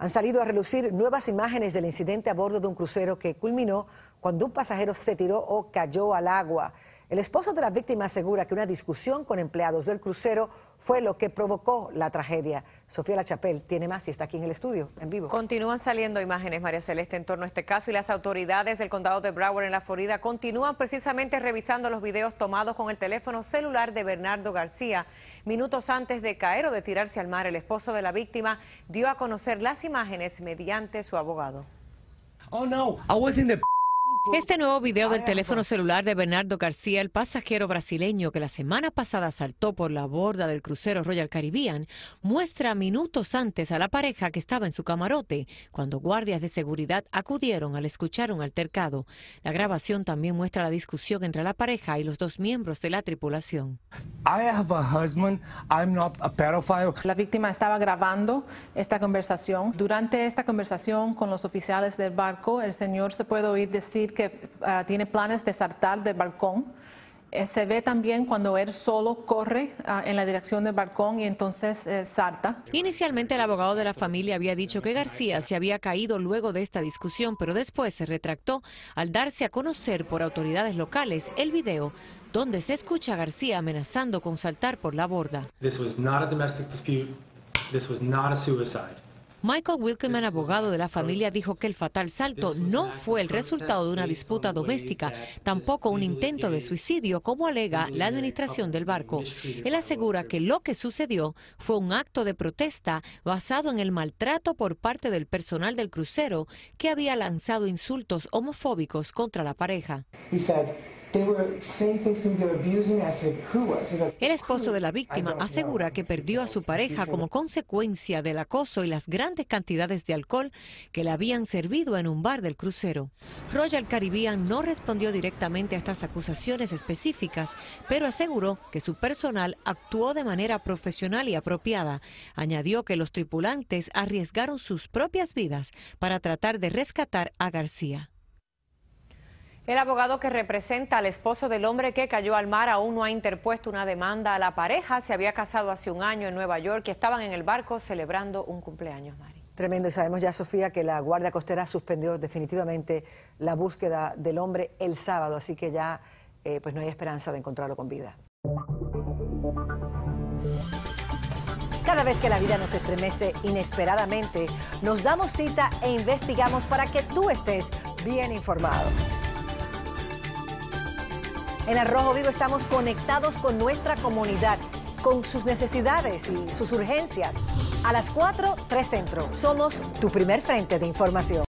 Han salido a relucir nuevas imágenes del incidente a bordo de un crucero que culminó cuando un pasajero se tiró o cayó al agua. El esposo de la víctima asegura que una discusión con empleados del crucero fue lo que provocó la tragedia. Sofía La Lachapel tiene más y está aquí en el estudio, en vivo. Continúan saliendo imágenes, María Celeste, en torno a este caso y las autoridades del condado de Broward en la Florida continúan precisamente revisando los videos tomados con el teléfono celular de Bernardo García. Minutos antes de caer o de tirarse al mar, el esposo de la víctima dio a conocer las imágenes mediante su abogado. Oh no, I was in the este nuevo video del teléfono pues. celular de Bernardo García, el pasajero brasileño que la semana pasada saltó por la borda del crucero Royal Caribbean, muestra minutos antes a la pareja que estaba en su camarote cuando guardias de seguridad acudieron al escuchar un altercado. La grabación también muestra la discusión entre la pareja y los dos miembros de la tripulación. La víctima estaba grabando esta conversación. Durante esta conversación con los oficiales del barco, el señor se puede oír decir que ah, tiene planes de saltar del balcón. Eh, se ve también cuando él solo corre ah, en la dirección del balcón y entonces eh, salta. Inicialmente el abogado de la familia había dicho que García se había caído luego de esta discusión, pero después se retractó al darse a conocer por autoridades locales el video donde se escucha a García amenazando con saltar por la borda. This was not a This was not a Michael Wilkeman, abogado de la familia, dijo que el fatal salto no fue el resultado de una disputa doméstica, tampoco un intento de suicidio, como alega la administración del barco. Él asegura que lo que sucedió fue un acto de protesta basado en el maltrato por parte del personal del crucero que había lanzado insultos homofóbicos contra la pareja. El esposo de la víctima asegura que perdió a su pareja como consecuencia del acoso y las grandes cantidades de alcohol que le habían servido en un bar del crucero. Royal Caribbean no respondió directamente a estas acusaciones específicas, pero aseguró que su personal actuó de manera profesional y apropiada. Añadió que los tripulantes arriesgaron sus propias vidas para tratar de rescatar a García. El abogado que representa al esposo del hombre que cayó al mar aún no ha interpuesto una demanda a la pareja. Se había casado hace un año en Nueva York y estaban en el barco celebrando un cumpleaños, Mari. Tremendo, y sabemos ya, Sofía, que la Guardia Costera suspendió definitivamente la búsqueda del hombre el sábado, así que ya eh, pues no hay esperanza de encontrarlo con vida. Cada vez que la vida nos estremece inesperadamente, nos damos cita e investigamos para que tú estés bien informado. En Arrojo Vivo estamos conectados con nuestra comunidad, con sus necesidades y sus urgencias. A las 4, 3 Centro. Somos tu primer frente de información.